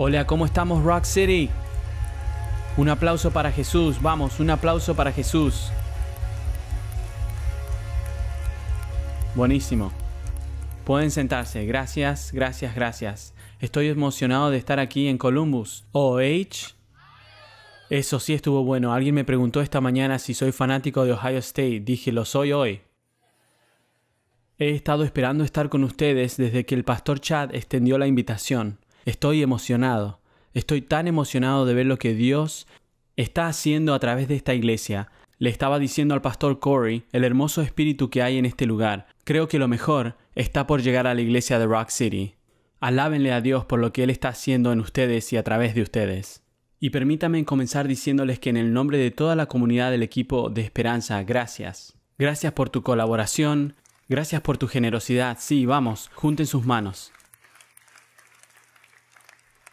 Hola, ¿cómo estamos Rock City? Un aplauso para Jesús, vamos, un aplauso para Jesús. Buenísimo. Pueden sentarse, gracias, gracias, gracias. Estoy emocionado de estar aquí en Columbus. OH. Eso sí estuvo bueno. Alguien me preguntó esta mañana si soy fanático de Ohio State. Dije, lo soy hoy. He estado esperando estar con ustedes desde que el pastor Chad extendió la invitación. Estoy emocionado. Estoy tan emocionado de ver lo que Dios está haciendo a través de esta iglesia. Le estaba diciendo al pastor Corey el hermoso espíritu que hay en este lugar. Creo que lo mejor está por llegar a la iglesia de Rock City. Alábenle a Dios por lo que Él está haciendo en ustedes y a través de ustedes. Y permítanme comenzar diciéndoles que en el nombre de toda la comunidad del equipo de Esperanza, gracias. Gracias por tu colaboración, gracias por tu generosidad. Sí, vamos, junten sus manos.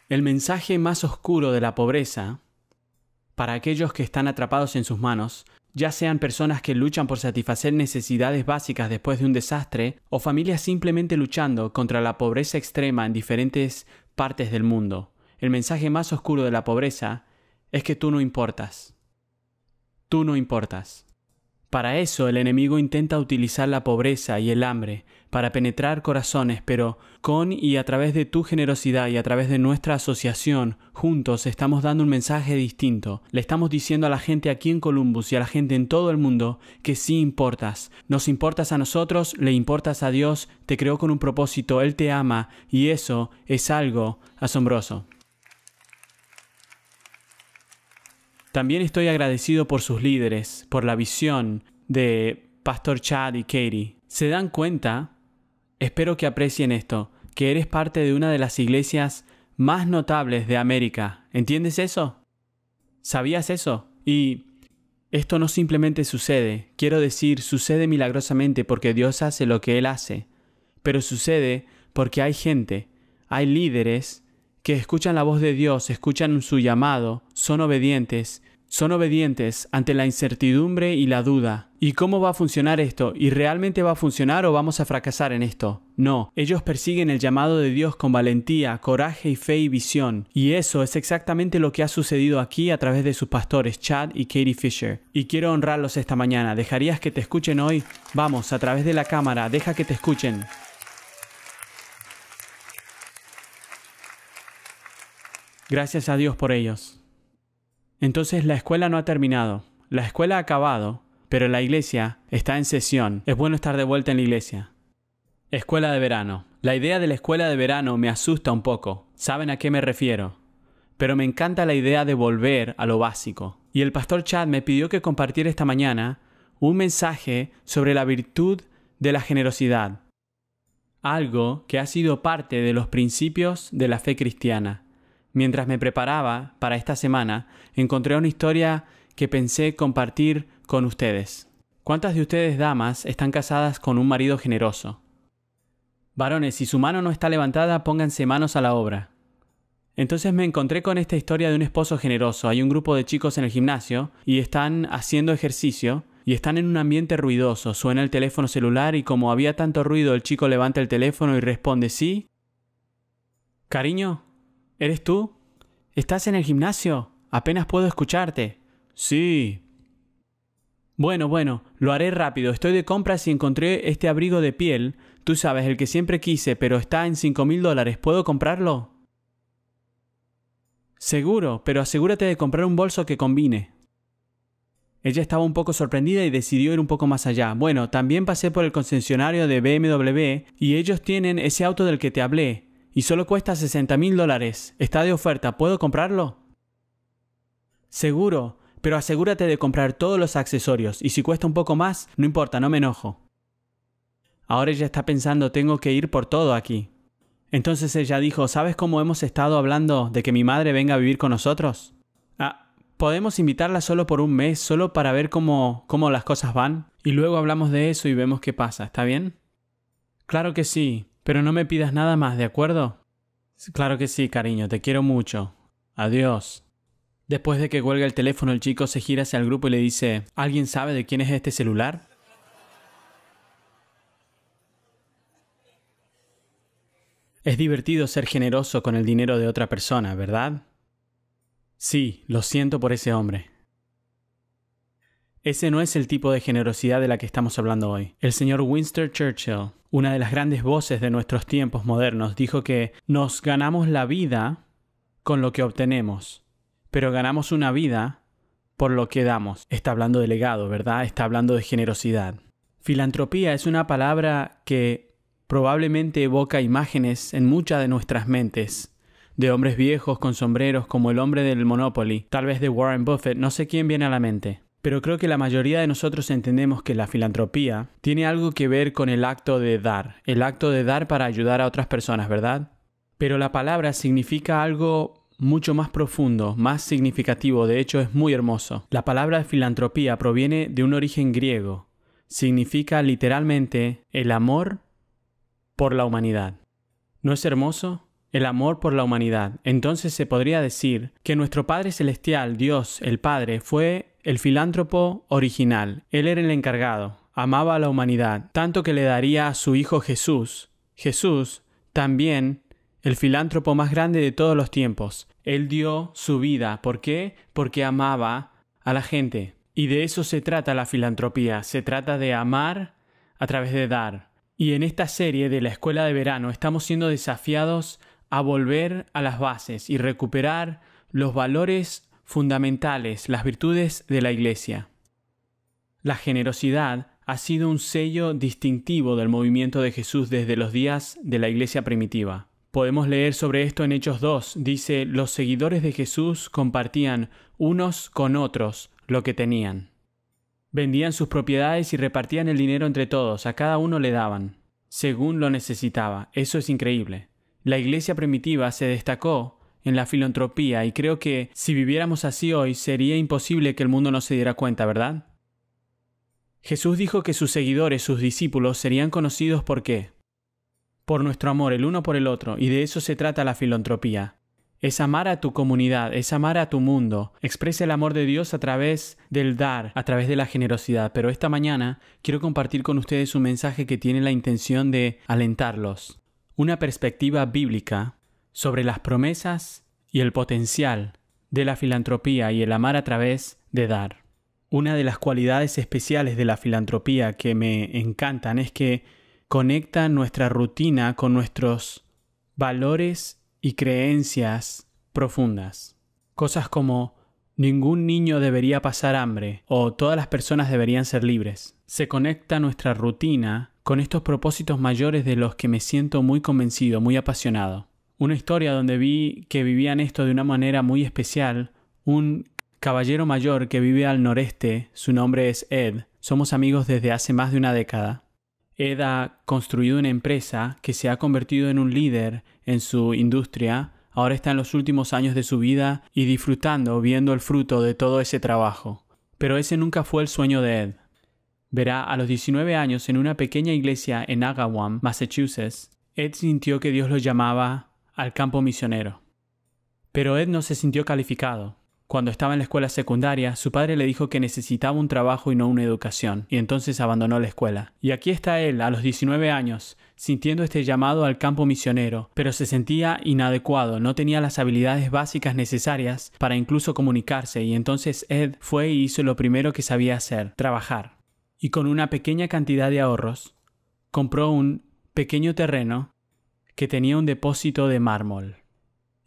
El mensaje más oscuro de la pobreza para aquellos que están atrapados en sus manos, ya sean personas que luchan por satisfacer necesidades básicas después de un desastre o familias simplemente luchando contra la pobreza extrema en diferentes partes del mundo. El mensaje más oscuro de la pobreza es que tú no importas. Tú no importas. Para eso el enemigo intenta utilizar la pobreza y el hambre para penetrar corazones, pero con y a través de tu generosidad y a través de nuestra asociación, juntos estamos dando un mensaje distinto. Le estamos diciendo a la gente aquí en Columbus y a la gente en todo el mundo que sí importas. Nos importas a nosotros, le importas a Dios, te creó con un propósito, Él te ama y eso es algo asombroso. También estoy agradecido por sus líderes, por la visión de Pastor Chad y Katie. ¿Se dan cuenta? Espero que aprecien esto, que eres parte de una de las iglesias más notables de América. ¿Entiendes eso? ¿Sabías eso? Y esto no simplemente sucede, quiero decir, sucede milagrosamente porque Dios hace lo que Él hace, pero sucede porque hay gente, hay líderes que escuchan la voz de Dios, escuchan su llamado, son obedientes, son obedientes ante la incertidumbre y la duda. ¿Y cómo va a funcionar esto? ¿Y realmente va a funcionar o vamos a fracasar en esto? No, ellos persiguen el llamado de Dios con valentía, coraje y fe y visión. Y eso es exactamente lo que ha sucedido aquí a través de sus pastores Chad y Katie Fisher. Y quiero honrarlos esta mañana. ¿Dejarías que te escuchen hoy? Vamos, a través de la cámara, deja que te escuchen. Gracias a Dios por ellos. Entonces la escuela no ha terminado, la escuela ha acabado, pero la iglesia está en sesión. Es bueno estar de vuelta en la iglesia. Escuela de verano. La idea de la escuela de verano me asusta un poco. ¿Saben a qué me refiero? Pero me encanta la idea de volver a lo básico. Y el pastor Chad me pidió que compartiera esta mañana un mensaje sobre la virtud de la generosidad, algo que ha sido parte de los principios de la fe cristiana. Mientras me preparaba para esta semana, encontré una historia que pensé compartir con ustedes. ¿Cuántas de ustedes, damas, están casadas con un marido generoso? Varones, si su mano no está levantada, pónganse manos a la obra. Entonces me encontré con esta historia de un esposo generoso. Hay un grupo de chicos en el gimnasio y están haciendo ejercicio y están en un ambiente ruidoso. Suena el teléfono celular y como había tanto ruido, el chico levanta el teléfono y responde sí. Cariño, ¿Eres tú? ¿Estás en el gimnasio? Apenas puedo escucharte. Sí. Bueno, bueno, lo haré rápido. Estoy de compras y encontré este abrigo de piel. Tú sabes, el que siempre quise, pero está en cinco mil dólares. ¿Puedo comprarlo? Seguro, pero asegúrate de comprar un bolso que combine. Ella estaba un poco sorprendida y decidió ir un poco más allá. Bueno, también pasé por el concesionario de BMW y ellos tienen ese auto del que te hablé y solo cuesta 60 mil dólares. Está de oferta, ¿puedo comprarlo? Seguro, pero asegúrate de comprar todos los accesorios y si cuesta un poco más, no importa, no me enojo. Ahora ella está pensando, tengo que ir por todo aquí. Entonces ella dijo, ¿sabes cómo hemos estado hablando de que mi madre venga a vivir con nosotros? Ah, podemos invitarla solo por un mes, solo para ver cómo, cómo las cosas van. Y luego hablamos de eso y vemos qué pasa, ¿está bien? Claro que sí. Pero no me pidas nada más, ¿de acuerdo? Claro que sí, cariño, te quiero mucho. Adiós. Después de que cuelga el teléfono, el chico se gira hacia el grupo y le dice, ¿alguien sabe de quién es este celular? Es divertido ser generoso con el dinero de otra persona, ¿verdad? Sí, lo siento por ese hombre. Ese no es el tipo de generosidad de la que estamos hablando hoy. El señor Winston Churchill, una de las grandes voces de nuestros tiempos modernos, dijo que nos ganamos la vida con lo que obtenemos, pero ganamos una vida por lo que damos. Está hablando de legado, ¿verdad? Está hablando de generosidad. Filantropía es una palabra que probablemente evoca imágenes en muchas de nuestras mentes de hombres viejos con sombreros como el hombre del Monopoly, tal vez de Warren Buffett, no sé quién viene a la mente pero creo que la mayoría de nosotros entendemos que la filantropía tiene algo que ver con el acto de dar, el acto de dar para ayudar a otras personas, ¿verdad? Pero la palabra significa algo mucho más profundo, más significativo, de hecho es muy hermoso. La palabra filantropía proviene de un origen griego, significa literalmente el amor por la humanidad. ¿No es hermoso? El amor por la humanidad. Entonces se podría decir que nuestro Padre Celestial, Dios el Padre, fue el filántropo original. Él era el encargado, amaba a la humanidad, tanto que le daría a su hijo Jesús. Jesús, también, el filántropo más grande de todos los tiempos. Él dio su vida. ¿Por qué? Porque amaba a la gente. Y de eso se trata la filantropía. Se trata de amar a través de dar. Y en esta serie de la escuela de verano estamos siendo desafiados a volver a las bases y recuperar los valores Fundamentales, las virtudes de la Iglesia. La generosidad ha sido un sello distintivo del movimiento de Jesús desde los días de la Iglesia primitiva. Podemos leer sobre esto en Hechos 2. Dice, los seguidores de Jesús compartían unos con otros lo que tenían. Vendían sus propiedades y repartían el dinero entre todos, a cada uno le daban, según lo necesitaba. Eso es increíble. La iglesia primitiva se destacó en la filantropía y creo que si viviéramos así hoy sería imposible que el mundo no se diera cuenta, ¿verdad? Jesús dijo que sus seguidores, sus discípulos, serían conocidos por qué? Por nuestro amor el uno por el otro, y de eso se trata la filantropía. Es amar a tu comunidad, es amar a tu mundo. Expresa el amor de Dios a través del dar, a través de la generosidad. Pero esta mañana quiero compartir con ustedes un mensaje que tiene la intención de alentarlos. Una perspectiva bíblica sobre las promesas y el potencial de la filantropía y el amar a través de dar. Una de las cualidades especiales de la filantropía que me encantan es que conecta nuestra rutina con nuestros valores y creencias profundas. Cosas como ningún niño debería pasar hambre o todas las personas deberían ser libres. Se conecta nuestra rutina con estos propósitos mayores de los que me siento muy convencido, muy apasionado una historia donde vi que vivían esto de una manera muy especial. Un caballero mayor que vive al noreste, su nombre es Ed, somos amigos desde hace más de una década. Ed ha construido una empresa que se ha convertido en un líder en su industria, ahora está en los últimos años de su vida y disfrutando viendo el fruto de todo ese trabajo. Pero ese nunca fue el sueño de Ed. Verá, a los 19 años en una pequeña iglesia en Agawam, Massachusetts, Ed sintió que Dios lo llamaba al campo misionero. Pero Ed no se sintió calificado. Cuando estaba en la escuela secundaria, su padre le dijo que necesitaba un trabajo y no una educación, y entonces abandonó la escuela. Y aquí está él, a los 19 años, sintiendo este llamado al campo misionero, pero se sentía inadecuado, no tenía las habilidades básicas necesarias para incluso comunicarse, y entonces Ed fue y hizo lo primero que sabía hacer, trabajar. Y con una pequeña cantidad de ahorros, compró un pequeño terreno que tenía un depósito de mármol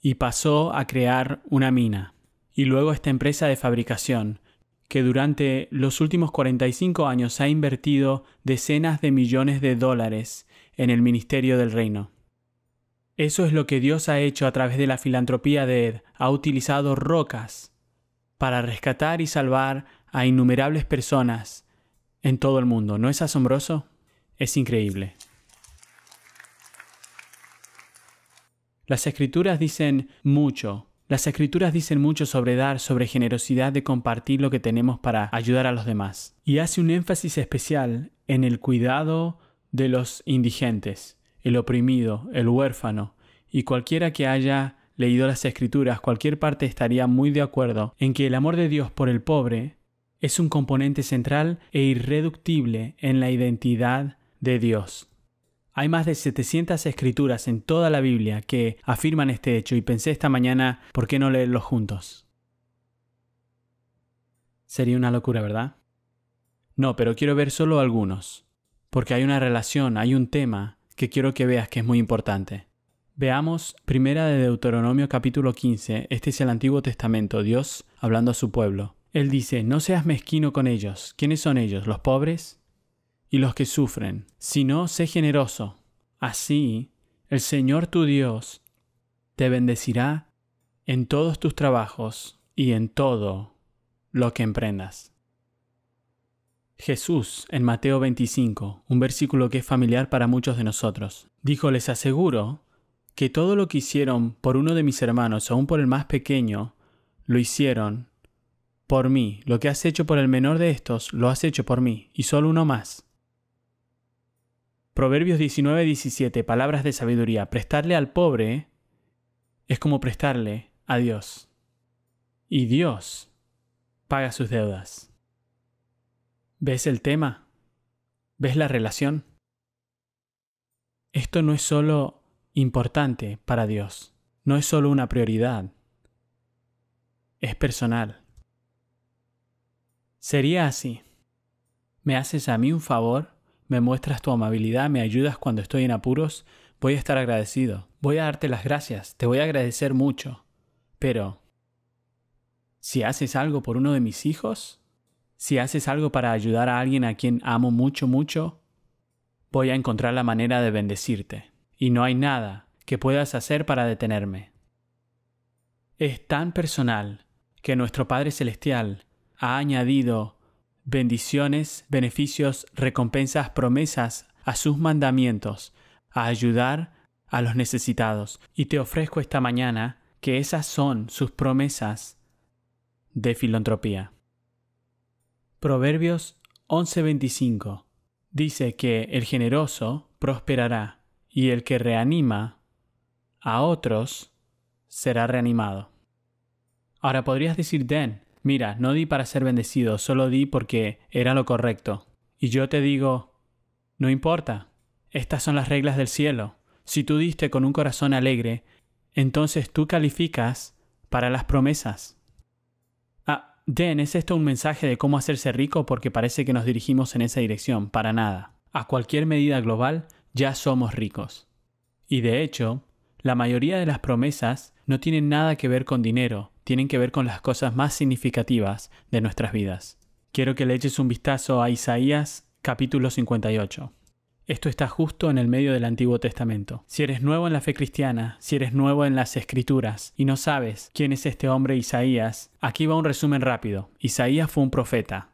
y pasó a crear una mina y luego esta empresa de fabricación que durante los últimos 45 años ha invertido decenas de millones de dólares en el Ministerio del Reino. Eso es lo que Dios ha hecho a través de la filantropía de Ed. Ha utilizado rocas para rescatar y salvar a innumerables personas en todo el mundo. ¿No es asombroso? Es increíble. Las escrituras dicen mucho. Las escrituras dicen mucho sobre dar, sobre generosidad de compartir lo que tenemos para ayudar a los demás. Y hace un énfasis especial en el cuidado de los indigentes, el oprimido, el huérfano, y cualquiera que haya leído las escrituras, cualquier parte estaría muy de acuerdo en que el amor de Dios por el pobre es un componente central e irreductible en la identidad de Dios. Hay más de 700 escrituras en toda la Biblia que afirman este hecho y pensé esta mañana, ¿por qué no leerlos juntos? Sería una locura, ¿verdad? No, pero quiero ver solo algunos, porque hay una relación, hay un tema que quiero que veas que es muy importante. Veamos primera de Deuteronomio capítulo 15, este es el Antiguo Testamento, Dios hablando a su pueblo. Él dice, no seas mezquino con ellos. ¿Quiénes son ellos? ¿Los pobres? y los que sufren, si no sé generoso. Así el Señor tu Dios te bendecirá en todos tus trabajos y en todo lo que emprendas. Jesús, en Mateo 25, un versículo que es familiar para muchos de nosotros, dijo, les aseguro que todo lo que hicieron por uno de mis hermanos, aun por el más pequeño, lo hicieron por mí. Lo que has hecho por el menor de estos, lo has hecho por mí, y solo uno más. Proverbios 19, 17, palabras de sabiduría. Prestarle al pobre es como prestarle a Dios. Y Dios paga sus deudas. ¿Ves el tema? ¿Ves la relación? Esto no es solo importante para Dios, no es solo una prioridad, es personal. Sería así. ¿Me haces a mí un favor me muestras tu amabilidad, me ayudas cuando estoy en apuros, voy a estar agradecido. Voy a darte las gracias, te voy a agradecer mucho. Pero, si haces algo por uno de mis hijos, si haces algo para ayudar a alguien a quien amo mucho, mucho, voy a encontrar la manera de bendecirte. Y no hay nada que puedas hacer para detenerme. Es tan personal que nuestro Padre Celestial ha añadido bendiciones, beneficios, recompensas, promesas a sus mandamientos, a ayudar a los necesitados. Y te ofrezco esta mañana que esas son sus promesas de filantropía. Proverbios 11:25 dice que el generoso prosperará y el que reanima a otros será reanimado. Ahora podrías decir, den mira, no di para ser bendecido, solo di porque era lo correcto. Y yo te digo, no importa, estas son las reglas del cielo. Si tú diste con un corazón alegre, entonces tú calificas para las promesas. Ah, Den, ¿es esto un mensaje de cómo hacerse rico? Porque parece que nos dirigimos en esa dirección, para nada. A cualquier medida global, ya somos ricos. Y de hecho, la mayoría de las promesas no tienen nada que ver con dinero, tienen que ver con las cosas más significativas de nuestras vidas. Quiero que le eches un vistazo a Isaías capítulo 58. Esto está justo en el medio del Antiguo Testamento. Si eres nuevo en la fe cristiana, si eres nuevo en las escrituras y no sabes quién es este hombre Isaías, aquí va un resumen rápido. Isaías fue un profeta.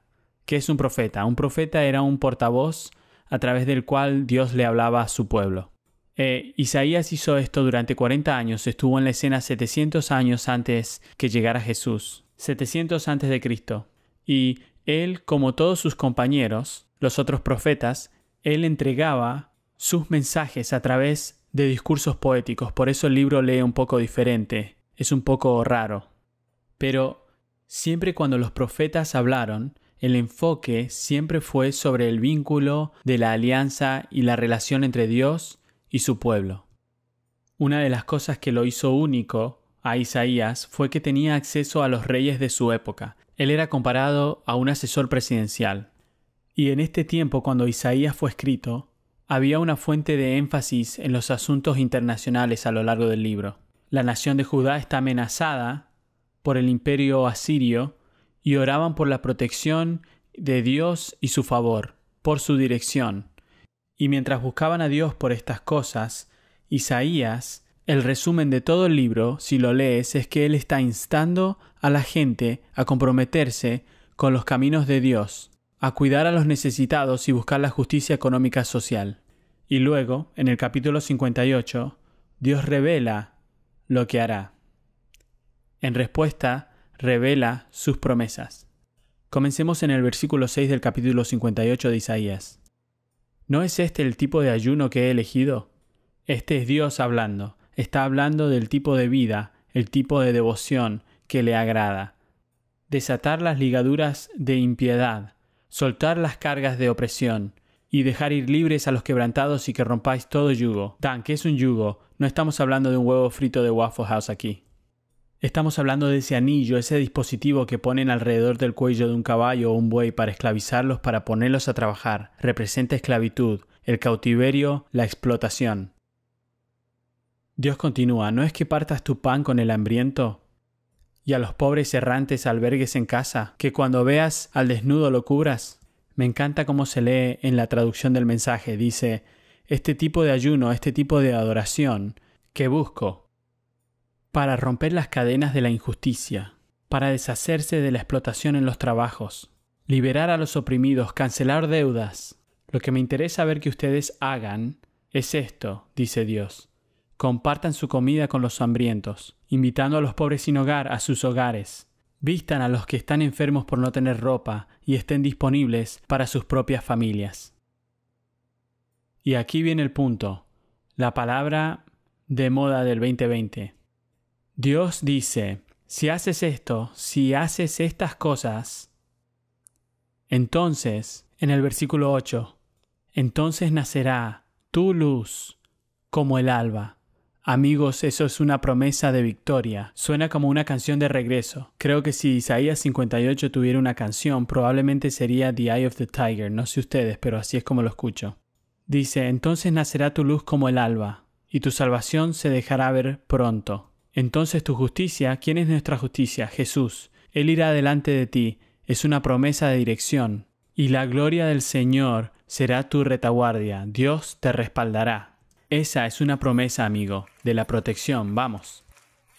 ¿Qué es un profeta? Un profeta era un portavoz a través del cual Dios le hablaba a su pueblo. Eh, Isaías hizo esto durante 40 años, estuvo en la escena 700 años antes que llegara Jesús, 700 antes de Cristo. Y él, como todos sus compañeros, los otros profetas, él entregaba sus mensajes a través de discursos poéticos, por eso el libro lee un poco diferente, es un poco raro. Pero siempre cuando los profetas hablaron, el enfoque siempre fue sobre el vínculo de la alianza y la relación entre Dios y su pueblo. Una de las cosas que lo hizo único a Isaías fue que tenía acceso a los reyes de su época. Él era comparado a un asesor presidencial. Y en este tiempo, cuando Isaías fue escrito, había una fuente de énfasis en los asuntos internacionales a lo largo del libro. La nación de Judá está amenazada por el imperio asirio y oraban por la protección de Dios y su favor, por su dirección. Y mientras buscaban a Dios por estas cosas, Isaías, el resumen de todo el libro, si lo lees, es que él está instando a la gente a comprometerse con los caminos de Dios, a cuidar a los necesitados y buscar la justicia económica social. Y luego, en el capítulo 58, Dios revela lo que hará. En respuesta, revela sus promesas. Comencemos en el versículo 6 del capítulo 58 de Isaías. ¿No es este el tipo de ayuno que he elegido? Este es Dios hablando, está hablando del tipo de vida, el tipo de devoción que le agrada. Desatar las ligaduras de impiedad, soltar las cargas de opresión, y dejar ir libres a los quebrantados y que rompáis todo yugo. tan que es un yugo? No estamos hablando de un huevo frito de Waffle House aquí. Estamos hablando de ese anillo, ese dispositivo que ponen alrededor del cuello de un caballo o un buey para esclavizarlos, para ponerlos a trabajar. Representa esclavitud, el cautiverio, la explotación. Dios continúa, ¿no es que partas tu pan con el hambriento? ¿Y a los pobres errantes albergues en casa? ¿Que cuando veas al desnudo lo cubras? Me encanta cómo se lee en la traducción del mensaje. Dice, este tipo de ayuno, este tipo de adoración, que busco, para romper las cadenas de la injusticia, para deshacerse de la explotación en los trabajos, liberar a los oprimidos, cancelar deudas. Lo que me interesa ver que ustedes hagan es esto, dice Dios. Compartan su comida con los hambrientos, invitando a los pobres sin hogar a sus hogares. Vistan a los que están enfermos por no tener ropa y estén disponibles para sus propias familias. Y aquí viene el punto, la palabra de moda del 2020. Dios dice, si haces esto, si haces estas cosas, entonces, en el versículo 8, entonces nacerá tu luz como el alba. Amigos, eso es una promesa de victoria. Suena como una canción de regreso. Creo que si Isaías 58 tuviera una canción, probablemente sería The Eye of the Tiger. No sé ustedes, pero así es como lo escucho. Dice, entonces nacerá tu luz como el alba, y tu salvación se dejará ver pronto. Entonces tu justicia, ¿quién es nuestra justicia? Jesús. Él irá delante de ti, es una promesa de dirección. Y la gloria del Señor será tu retaguardia, Dios te respaldará. Esa es una promesa, amigo, de la protección, vamos.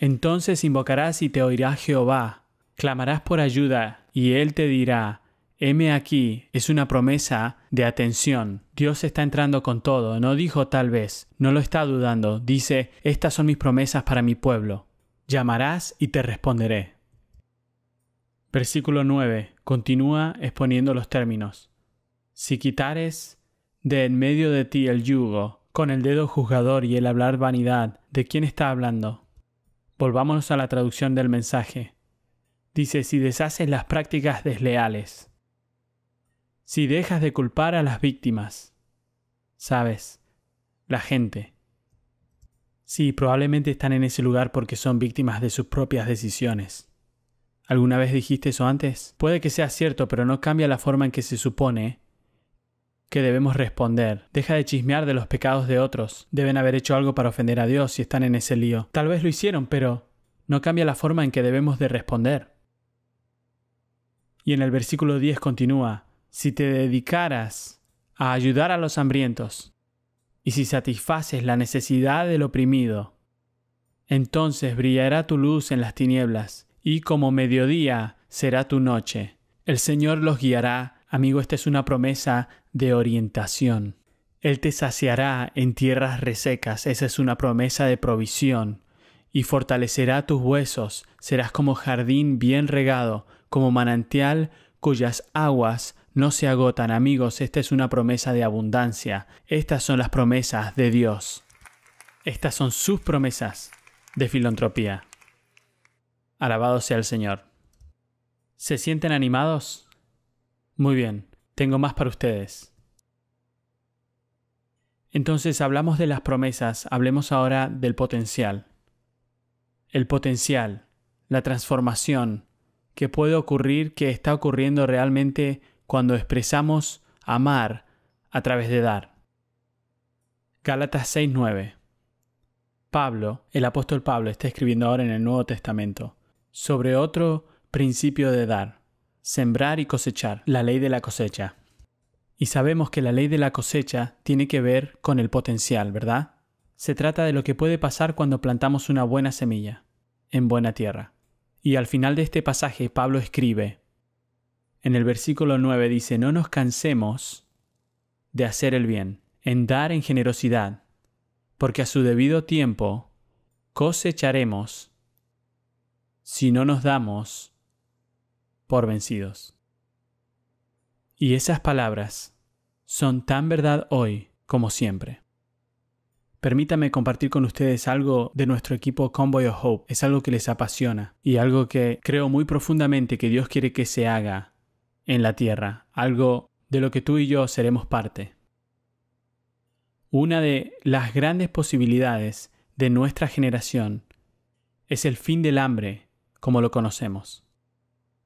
Entonces invocarás y te oirá Jehová, clamarás por ayuda, y Él te dirá, M aquí es una promesa de atención. Dios está entrando con todo, no dijo tal vez, no lo está dudando, dice, estas son mis promesas para mi pueblo. Llamarás y te responderé. Versículo 9. Continúa exponiendo los términos. Si quitares de en medio de ti el yugo, con el dedo juzgador y el hablar vanidad, ¿de quién está hablando? Volvámonos a la traducción del mensaje. Dice, si deshaces las prácticas desleales si dejas de culpar a las víctimas. Sabes, la gente. Sí, probablemente están en ese lugar porque son víctimas de sus propias decisiones. ¿Alguna vez dijiste eso antes? Puede que sea cierto, pero no cambia la forma en que se supone que debemos responder. Deja de chismear de los pecados de otros. Deben haber hecho algo para ofender a Dios si están en ese lío. Tal vez lo hicieron, pero no cambia la forma en que debemos de responder. Y en el versículo 10 continúa, si te dedicaras a ayudar a los hambrientos y si satisfaces la necesidad del oprimido, entonces brillará tu luz en las tinieblas y como mediodía será tu noche. El Señor los guiará. Amigo, esta es una promesa de orientación. Él te saciará en tierras resecas. Esa es una promesa de provisión. Y fortalecerá tus huesos. Serás como jardín bien regado, como manantial cuyas aguas no se agotan amigos, esta es una promesa de abundancia. Estas son las promesas de Dios. Estas son sus promesas de filantropía. Alabado sea el Señor. ¿Se sienten animados? Muy bien, tengo más para ustedes. Entonces hablamos de las promesas, hablemos ahora del potencial. El potencial, la transformación que puede ocurrir, que está ocurriendo realmente cuando expresamos amar a través de dar. Gálatas 6:9 Pablo, el apóstol Pablo, está escribiendo ahora en el Nuevo Testamento sobre otro principio de dar, sembrar y cosechar, la ley de la cosecha. Y sabemos que la ley de la cosecha tiene que ver con el potencial, ¿verdad? Se trata de lo que puede pasar cuando plantamos una buena semilla, en buena tierra. Y al final de este pasaje Pablo escribe, en el versículo 9 dice, no nos cansemos de hacer el bien, en dar en generosidad, porque a su debido tiempo cosecharemos si no nos damos por vencidos. Y esas palabras son tan verdad hoy como siempre. Permítame compartir con ustedes algo de nuestro equipo Convoy of Hope. Es algo que les apasiona y algo que creo muy profundamente que Dios quiere que se haga en la tierra, algo de lo que tú y yo seremos parte. Una de las grandes posibilidades de nuestra generación es el fin del hambre como lo conocemos.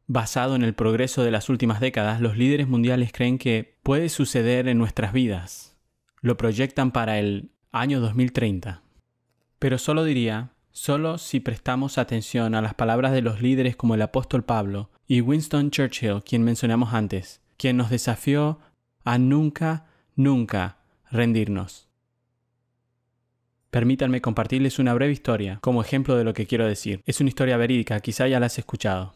Basado en el progreso de las últimas décadas, los líderes mundiales creen que puede suceder en nuestras vidas. Lo proyectan para el año 2030. Pero solo diría, solo si prestamos atención a las palabras de los líderes como el apóstol Pablo, y Winston Churchill, quien mencionamos antes, quien nos desafió a nunca, nunca rendirnos. Permítanme compartirles una breve historia como ejemplo de lo que quiero decir. Es una historia verídica, quizá ya la has escuchado.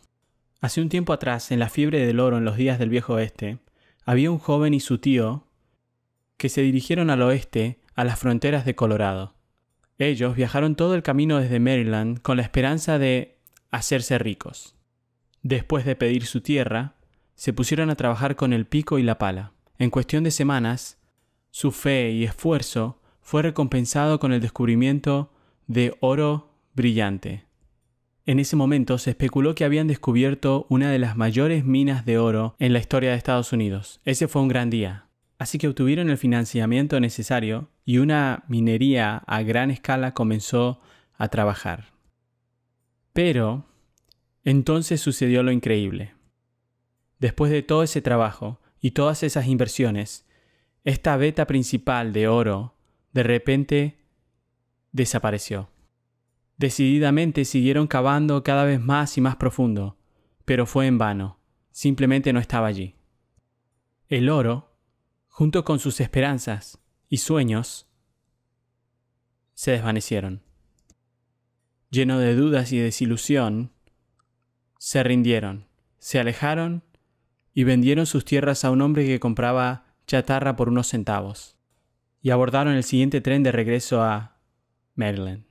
Hace un tiempo atrás, en la fiebre del oro en los días del viejo oeste, había un joven y su tío que se dirigieron al oeste, a las fronteras de Colorado. Ellos viajaron todo el camino desde Maryland con la esperanza de hacerse ricos. Después de pedir su tierra, se pusieron a trabajar con el pico y la pala. En cuestión de semanas, su fe y esfuerzo fue recompensado con el descubrimiento de oro brillante. En ese momento se especuló que habían descubierto una de las mayores minas de oro en la historia de Estados Unidos. Ese fue un gran día. Así que obtuvieron el financiamiento necesario y una minería a gran escala comenzó a trabajar. Pero entonces sucedió lo increíble. Después de todo ese trabajo y todas esas inversiones, esta veta principal de oro de repente desapareció. Decididamente siguieron cavando cada vez más y más profundo, pero fue en vano, simplemente no estaba allí. El oro, junto con sus esperanzas y sueños, se desvanecieron. Lleno de dudas y desilusión, se rindieron, se alejaron y vendieron sus tierras a un hombre que compraba chatarra por unos centavos, y abordaron el siguiente tren de regreso a Maryland.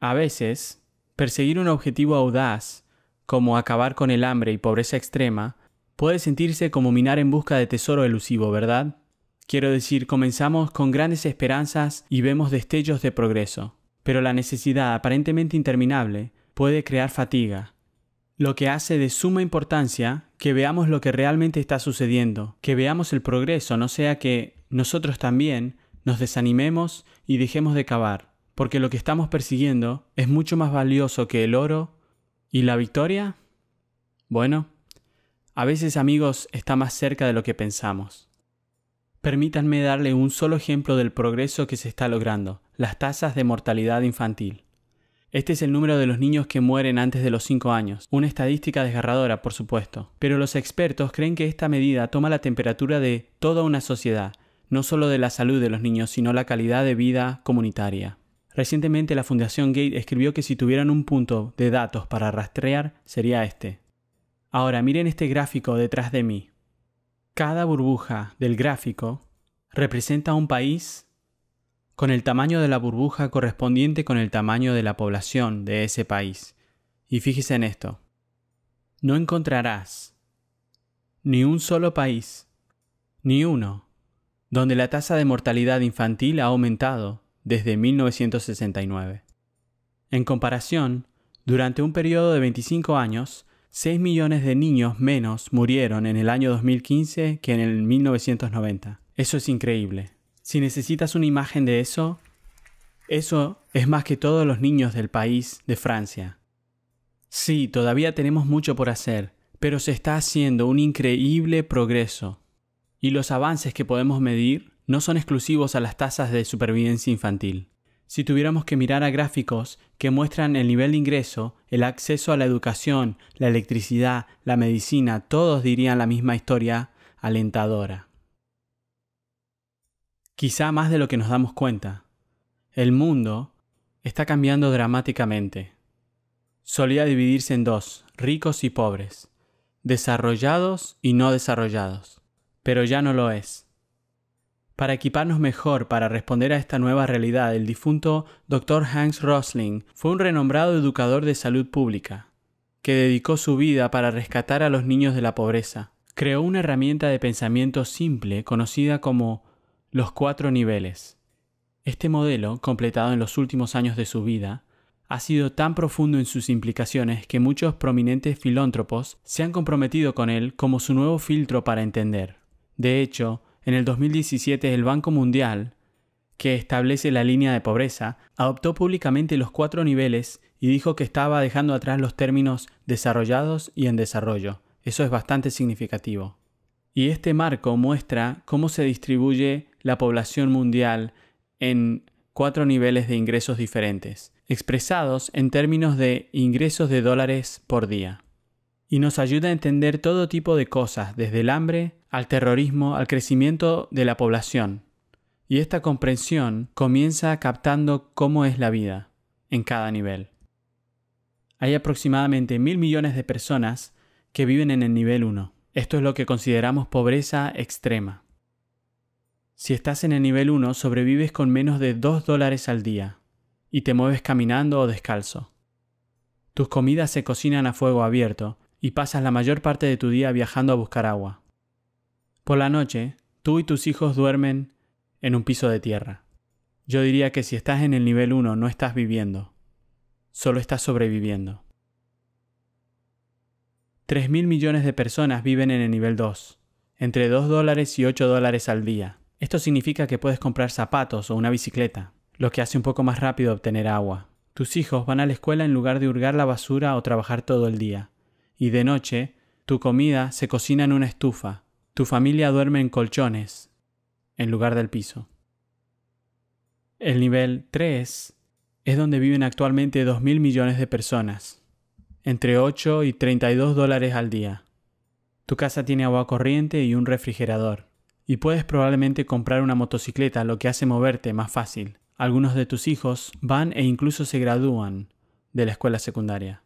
A veces, perseguir un objetivo audaz, como acabar con el hambre y pobreza extrema, puede sentirse como minar en busca de tesoro elusivo, ¿verdad? Quiero decir, comenzamos con grandes esperanzas y vemos destellos de progreso, pero la necesidad aparentemente interminable puede crear fatiga, lo que hace de suma importancia que veamos lo que realmente está sucediendo, que veamos el progreso, no sea que nosotros también nos desanimemos y dejemos de cavar, porque lo que estamos persiguiendo es mucho más valioso que el oro y la victoria. Bueno, a veces amigos está más cerca de lo que pensamos. Permítanme darle un solo ejemplo del progreso que se está logrando, las tasas de mortalidad infantil. Este es el número de los niños que mueren antes de los 5 años, una estadística desgarradora, por supuesto. Pero los expertos creen que esta medida toma la temperatura de toda una sociedad, no solo de la salud de los niños, sino la calidad de vida comunitaria. Recientemente la Fundación Gate escribió que si tuvieran un punto de datos para rastrear, sería este. Ahora miren este gráfico detrás de mí. Cada burbuja del gráfico representa un país con el tamaño de la burbuja correspondiente con el tamaño de la población de ese país. Y fíjese en esto. No encontrarás ni un solo país, ni uno, donde la tasa de mortalidad infantil ha aumentado desde 1969. En comparación, durante un periodo de 25 años, 6 millones de niños menos murieron en el año 2015 que en el 1990. Eso es increíble. Si necesitas una imagen de eso, eso es más que todos los niños del país de Francia. Sí, todavía tenemos mucho por hacer, pero se está haciendo un increíble progreso. Y los avances que podemos medir no son exclusivos a las tasas de supervivencia infantil. Si tuviéramos que mirar a gráficos que muestran el nivel de ingreso, el acceso a la educación, la electricidad, la medicina, todos dirían la misma historia alentadora quizá más de lo que nos damos cuenta. El mundo está cambiando dramáticamente. Solía dividirse en dos, ricos y pobres, desarrollados y no desarrollados, pero ya no lo es. Para equiparnos mejor para responder a esta nueva realidad, el difunto Dr. Hans Rosling fue un renombrado educador de salud pública, que dedicó su vida para rescatar a los niños de la pobreza. Creó una herramienta de pensamiento simple conocida como los cuatro niveles. Este modelo, completado en los últimos años de su vida, ha sido tan profundo en sus implicaciones que muchos prominentes filántropos se han comprometido con él como su nuevo filtro para entender. De hecho, en el 2017 el Banco Mundial, que establece la línea de pobreza, adoptó públicamente los cuatro niveles y dijo que estaba dejando atrás los términos desarrollados y en desarrollo. Eso es bastante significativo. Y este marco muestra cómo se distribuye la población mundial en cuatro niveles de ingresos diferentes, expresados en términos de ingresos de dólares por día. Y nos ayuda a entender todo tipo de cosas, desde el hambre al terrorismo, al crecimiento de la población. Y esta comprensión comienza captando cómo es la vida en cada nivel. Hay aproximadamente mil millones de personas que viven en el nivel 1. Esto es lo que consideramos pobreza extrema. Si estás en el nivel 1, sobrevives con menos de 2 dólares al día y te mueves caminando o descalzo. Tus comidas se cocinan a fuego abierto y pasas la mayor parte de tu día viajando a buscar agua. Por la noche, tú y tus hijos duermen en un piso de tierra. Yo diría que si estás en el nivel 1 no estás viviendo, solo estás sobreviviendo. 3.000 millones de personas viven en el nivel 2, entre 2 dólares y 8 dólares al día. Esto significa que puedes comprar zapatos o una bicicleta, lo que hace un poco más rápido obtener agua. Tus hijos van a la escuela en lugar de hurgar la basura o trabajar todo el día. Y de noche, tu comida se cocina en una estufa. Tu familia duerme en colchones, en lugar del piso. El nivel 3 es donde viven actualmente 2.000 millones de personas, entre 8 y 32 dólares al día. Tu casa tiene agua corriente y un refrigerador. Y puedes probablemente comprar una motocicleta, lo que hace moverte más fácil. Algunos de tus hijos van e incluso se gradúan de la escuela secundaria.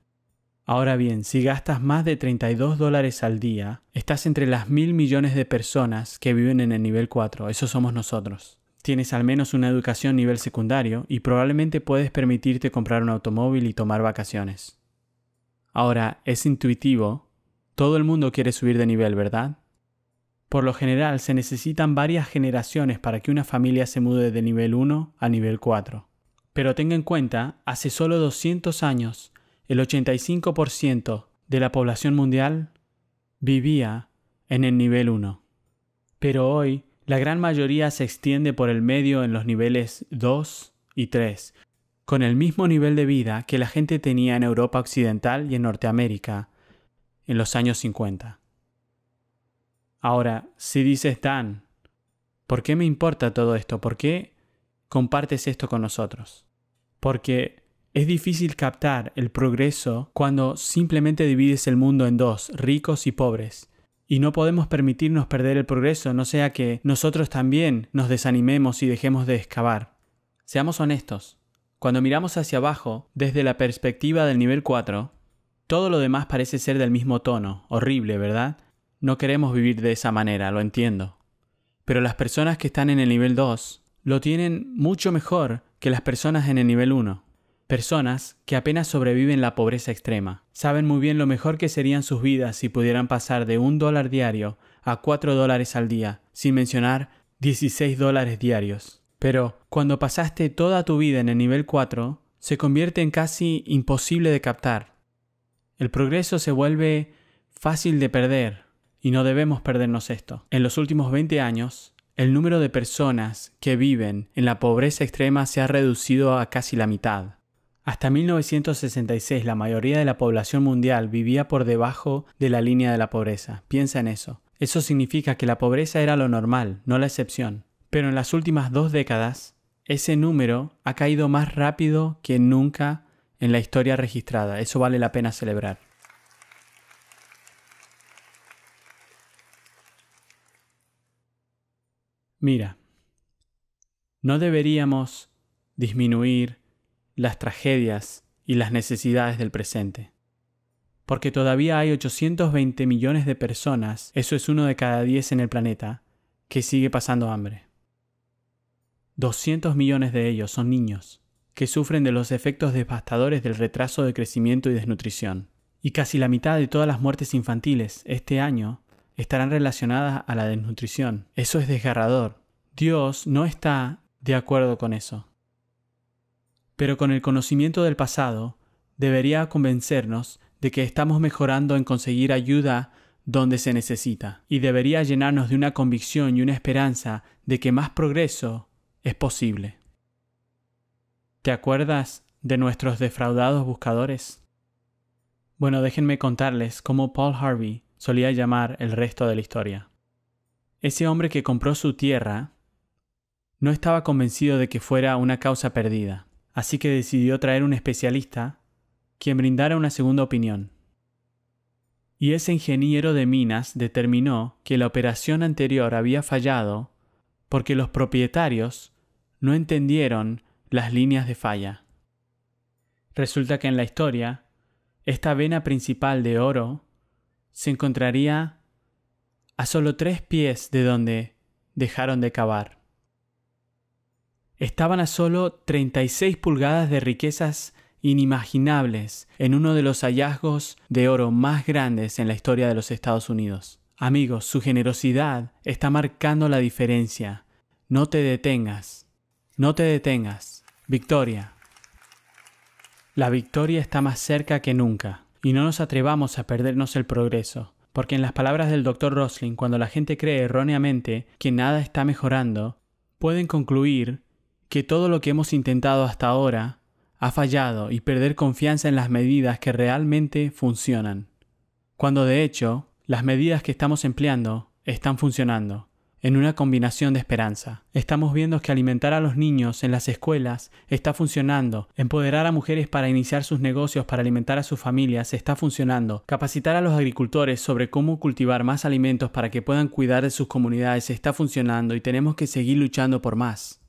Ahora bien, si gastas más de 32 dólares al día, estás entre las mil millones de personas que viven en el nivel 4, eso somos nosotros. Tienes al menos una educación nivel secundario y probablemente puedes permitirte comprar un automóvil y tomar vacaciones. Ahora, es intuitivo, todo el mundo quiere subir de nivel, ¿verdad? Por lo general se necesitan varias generaciones para que una familia se mude de nivel 1 a nivel 4. Pero tenga en cuenta, hace solo 200 años, el 85% de la población mundial vivía en el nivel 1. Pero hoy, la gran mayoría se extiende por el medio en los niveles 2 y 3, con el mismo nivel de vida que la gente tenía en Europa Occidental y en Norteamérica en los años 50. Ahora, si dices, Dan, ¿por qué me importa todo esto? ¿Por qué compartes esto con nosotros? Porque es difícil captar el progreso cuando simplemente divides el mundo en dos, ricos y pobres. Y no podemos permitirnos perder el progreso, no sea que nosotros también nos desanimemos y dejemos de excavar. Seamos honestos, cuando miramos hacia abajo, desde la perspectiva del nivel 4, todo lo demás parece ser del mismo tono, horrible, ¿verdad? No queremos vivir de esa manera, lo entiendo. Pero las personas que están en el nivel 2 lo tienen mucho mejor que las personas en el nivel 1. Personas que apenas sobreviven la pobreza extrema. Saben muy bien lo mejor que serían sus vidas si pudieran pasar de un dólar diario a cuatro dólares al día, sin mencionar 16 dólares diarios. Pero cuando pasaste toda tu vida en el nivel 4, se convierte en casi imposible de captar. El progreso se vuelve fácil de perder, y no debemos perdernos esto. En los últimos 20 años, el número de personas que viven en la pobreza extrema se ha reducido a casi la mitad. Hasta 1966 la mayoría de la población mundial vivía por debajo de la línea de la pobreza. Piensa en eso. Eso significa que la pobreza era lo normal, no la excepción. Pero en las últimas dos décadas, ese número ha caído más rápido que nunca en la historia registrada. Eso vale la pena celebrar. Mira, no deberíamos disminuir las tragedias y las necesidades del presente. Porque todavía hay 820 millones de personas, eso es uno de cada 10 en el planeta, que sigue pasando hambre. 200 millones de ellos son niños, que sufren de los efectos devastadores del retraso de crecimiento y desnutrición. Y casi la mitad de todas las muertes infantiles este año estarán relacionadas a la desnutrición. Eso es desgarrador. Dios no está de acuerdo con eso. Pero con el conocimiento del pasado, debería convencernos de que estamos mejorando en conseguir ayuda donde se necesita, y debería llenarnos de una convicción y una esperanza de que más progreso es posible. ¿Te acuerdas de nuestros defraudados buscadores? Bueno, déjenme contarles cómo Paul Harvey solía llamar el resto de la historia. Ese hombre que compró su tierra no estaba convencido de que fuera una causa perdida, así que decidió traer un especialista quien brindara una segunda opinión. Y ese ingeniero de minas determinó que la operación anterior había fallado porque los propietarios no entendieron las líneas de falla. Resulta que en la historia, esta vena principal de oro se encontraría a solo tres pies de donde dejaron de cavar. Estaban a solo 36 pulgadas de riquezas inimaginables en uno de los hallazgos de oro más grandes en la historia de los Estados Unidos. Amigos, su generosidad está marcando la diferencia. No te detengas. No te detengas. Victoria. La victoria está más cerca que nunca y no nos atrevamos a perdernos el progreso, porque en las palabras del doctor Rosling, cuando la gente cree erróneamente que nada está mejorando, pueden concluir que todo lo que hemos intentado hasta ahora ha fallado y perder confianza en las medidas que realmente funcionan, cuando de hecho las medidas que estamos empleando están funcionando en una combinación de esperanza. Estamos viendo que alimentar a los niños en las escuelas está funcionando, empoderar a mujeres para iniciar sus negocios para alimentar a sus familias está funcionando, capacitar a los agricultores sobre cómo cultivar más alimentos para que puedan cuidar de sus comunidades está funcionando y tenemos que seguir luchando por más.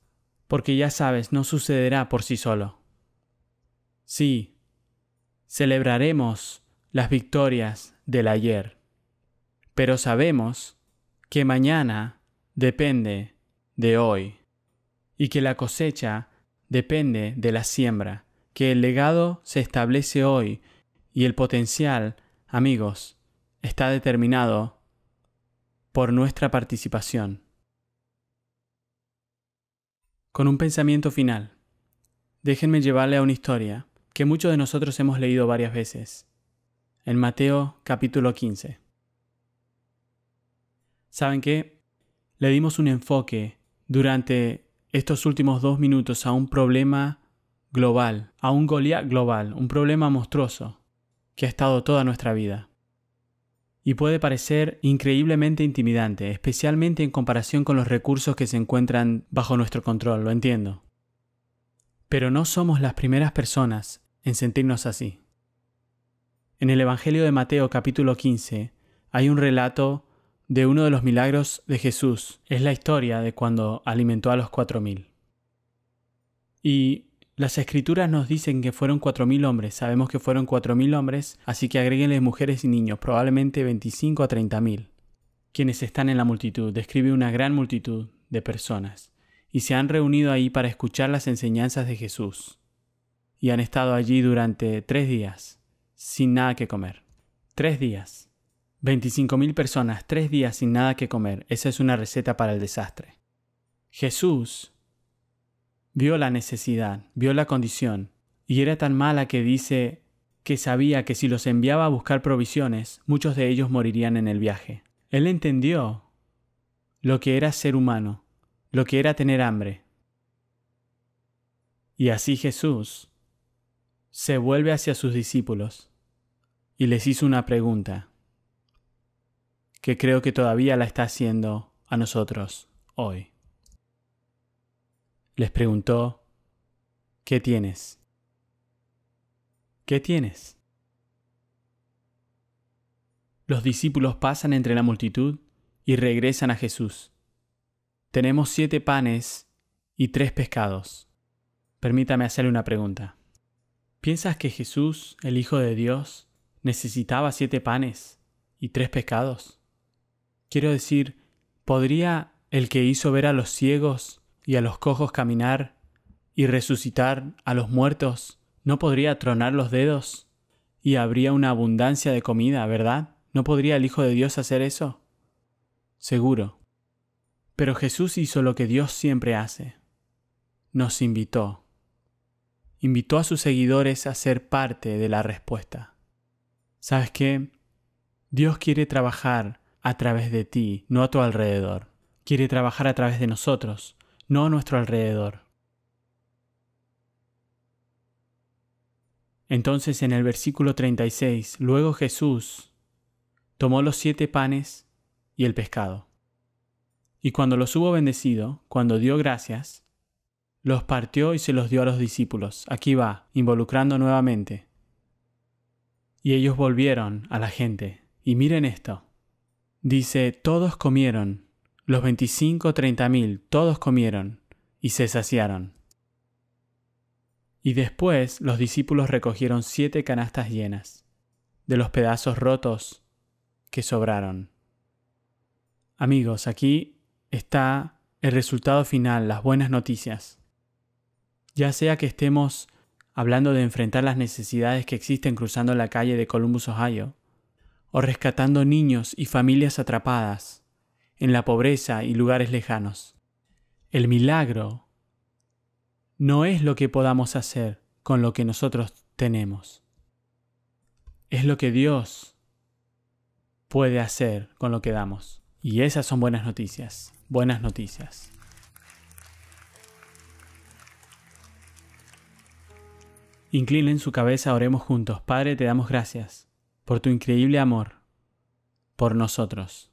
Porque ya sabes, no sucederá por sí solo. Sí, celebraremos las victorias del ayer, pero sabemos que mañana depende de hoy y que la cosecha depende de la siembra, que el legado se establece hoy y el potencial, amigos, está determinado por nuestra participación. Con un pensamiento final, déjenme llevarle a una historia que muchos de nosotros hemos leído varias veces, en Mateo capítulo 15. ¿Saben qué? le dimos un enfoque durante estos últimos dos minutos a un problema global, a un Goliat global, un problema monstruoso que ha estado toda nuestra vida. Y puede parecer increíblemente intimidante, especialmente en comparación con los recursos que se encuentran bajo nuestro control, lo entiendo. Pero no somos las primeras personas en sentirnos así. En el Evangelio de Mateo capítulo 15 hay un relato de uno de los milagros de Jesús. Es la historia de cuando alimentó a los cuatro mil. Y las escrituras nos dicen que fueron cuatro mil hombres. Sabemos que fueron cuatro mil hombres, así que agréguenles mujeres y niños, probablemente 25 a 30 mil. Quienes están en la multitud, describe una gran multitud de personas, y se han reunido ahí para escuchar las enseñanzas de Jesús. Y han estado allí durante tres días, sin nada que comer. Tres días. 25.000 personas, tres días sin nada que comer. Esa es una receta para el desastre. Jesús vio la necesidad, vio la condición, y era tan mala que dice que sabía que si los enviaba a buscar provisiones, muchos de ellos morirían en el viaje. Él entendió lo que era ser humano, lo que era tener hambre. Y así Jesús se vuelve hacia sus discípulos y les hizo una pregunta que creo que todavía la está haciendo a nosotros hoy. Les preguntó, ¿qué tienes? ¿Qué tienes? Los discípulos pasan entre la multitud y regresan a Jesús. Tenemos siete panes y tres pescados. Permítame hacerle una pregunta. ¿Piensas que Jesús, el Hijo de Dios, necesitaba siete panes y tres pescados? Quiero decir, ¿podría el que hizo ver a los ciegos y a los cojos caminar y resucitar a los muertos, no podría tronar los dedos? Y habría una abundancia de comida, ¿verdad? ¿No podría el Hijo de Dios hacer eso? Seguro. Pero Jesús hizo lo que Dios siempre hace. Nos invitó. Invitó a sus seguidores a ser parte de la respuesta. ¿Sabes qué? Dios quiere trabajar a través de ti, no a tu alrededor. Quiere trabajar a través de nosotros, no a nuestro alrededor. Entonces en el versículo 36, luego Jesús tomó los siete panes y el pescado. Y cuando los hubo bendecido, cuando dio gracias, los partió y se los dio a los discípulos. Aquí va, involucrando nuevamente. Y ellos volvieron a la gente. Y miren esto. Dice, todos comieron, los 25 30 mil, todos comieron, y se saciaron. Y después los discípulos recogieron siete canastas llenas, de los pedazos rotos que sobraron. Amigos, aquí está el resultado final, las buenas noticias. Ya sea que estemos hablando de enfrentar las necesidades que existen cruzando la calle de Columbus, Ohio, o rescatando niños y familias atrapadas en la pobreza y lugares lejanos. El milagro no es lo que podamos hacer con lo que nosotros tenemos. Es lo que Dios puede hacer con lo que damos. Y esas son buenas noticias, buenas noticias. Inclinen su cabeza, oremos juntos. Padre, te damos gracias por tu increíble amor por nosotros,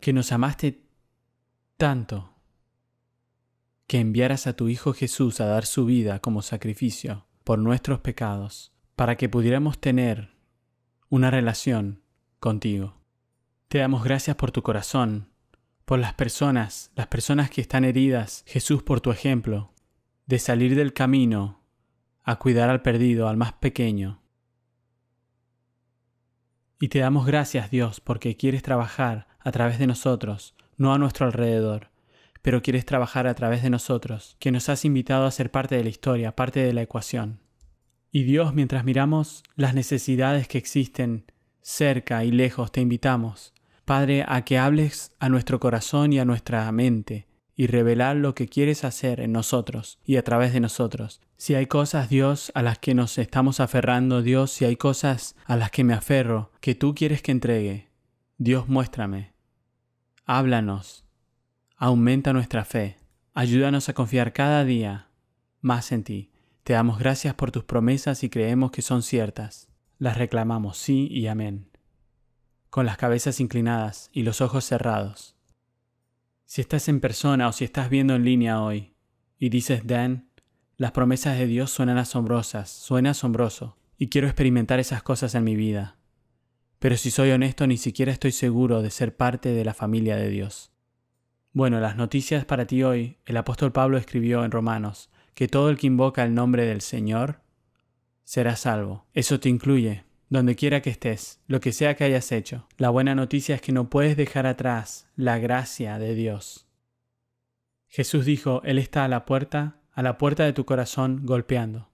que nos amaste tanto que enviaras a tu Hijo Jesús a dar su vida como sacrificio por nuestros pecados, para que pudiéramos tener una relación contigo. Te damos gracias por tu corazón, por las personas, las personas que están heridas, Jesús por tu ejemplo, de salir del camino a cuidar al perdido, al más pequeño, y te damos gracias, Dios, porque quieres trabajar a través de nosotros, no a nuestro alrededor, pero quieres trabajar a través de nosotros, que nos has invitado a ser parte de la historia, parte de la ecuación. Y Dios, mientras miramos las necesidades que existen cerca y lejos, te invitamos, Padre, a que hables a nuestro corazón y a nuestra mente, y revelar lo que quieres hacer en nosotros y a través de nosotros, si hay cosas, Dios, a las que nos estamos aferrando, Dios, si hay cosas a las que me aferro, que tú quieres que entregue, Dios, muéstrame. Háblanos. Aumenta nuestra fe. Ayúdanos a confiar cada día más en ti. Te damos gracias por tus promesas y creemos que son ciertas. Las reclamamos sí y amén. Con las cabezas inclinadas y los ojos cerrados. Si estás en persona o si estás viendo en línea hoy y dices, Dan, las promesas de Dios suenan asombrosas, suena asombroso, y quiero experimentar esas cosas en mi vida. Pero si soy honesto, ni siquiera estoy seguro de ser parte de la familia de Dios. Bueno, las noticias para ti hoy, el apóstol Pablo escribió en Romanos, que todo el que invoca el nombre del Señor será salvo. Eso te incluye, donde quiera que estés, lo que sea que hayas hecho. La buena noticia es que no puedes dejar atrás la gracia de Dios. Jesús dijo, Él está a la puerta a la puerta de tu corazón golpeando.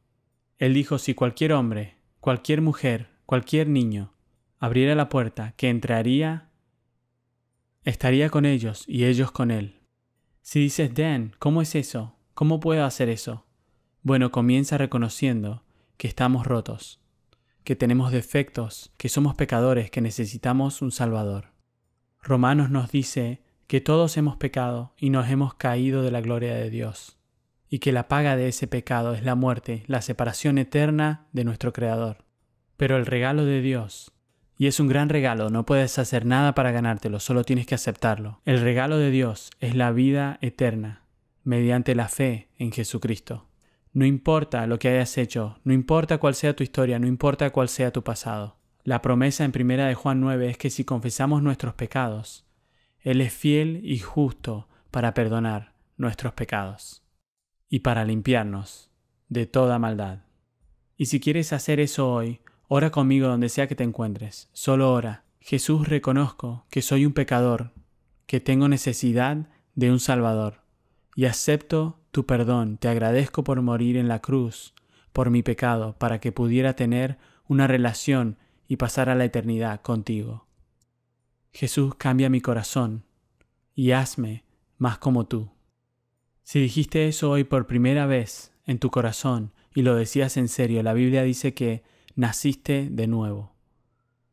Él dijo, si cualquier hombre, cualquier mujer, cualquier niño, abriera la puerta, que entraría, estaría con ellos y ellos con él. Si dices, Dan, ¿cómo es eso? ¿Cómo puedo hacer eso? Bueno, comienza reconociendo que estamos rotos, que tenemos defectos, que somos pecadores, que necesitamos un Salvador. Romanos nos dice que todos hemos pecado y nos hemos caído de la gloria de Dios y que la paga de ese pecado es la muerte, la separación eterna de nuestro Creador. Pero el regalo de Dios, y es un gran regalo, no puedes hacer nada para ganártelo, solo tienes que aceptarlo. El regalo de Dios es la vida eterna, mediante la fe en Jesucristo. No importa lo que hayas hecho, no importa cuál sea tu historia, no importa cuál sea tu pasado. La promesa en primera de Juan 9 es que si confesamos nuestros pecados, él es fiel y justo para perdonar nuestros pecados y para limpiarnos de toda maldad. Y si quieres hacer eso hoy, ora conmigo donde sea que te encuentres, solo ora. Jesús, reconozco que soy un pecador, que tengo necesidad de un Salvador, y acepto tu perdón, te agradezco por morir en la cruz, por mi pecado, para que pudiera tener una relación y pasar a la eternidad contigo. Jesús, cambia mi corazón y hazme más como tú. Si dijiste eso hoy por primera vez en tu corazón y lo decías en serio, la Biblia dice que naciste de nuevo.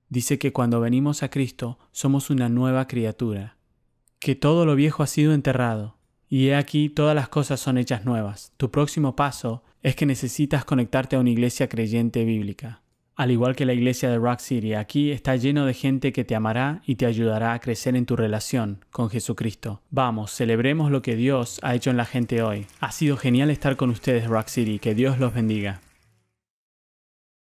Dice que cuando venimos a Cristo somos una nueva criatura, que todo lo viejo ha sido enterrado, y he aquí todas las cosas son hechas nuevas. Tu próximo paso es que necesitas conectarte a una iglesia creyente bíblica. Al igual que la iglesia de Rock City, aquí está lleno de gente que te amará y te ayudará a crecer en tu relación con Jesucristo. Vamos, celebremos lo que Dios ha hecho en la gente hoy. Ha sido genial estar con ustedes, Rock City. Que Dios los bendiga.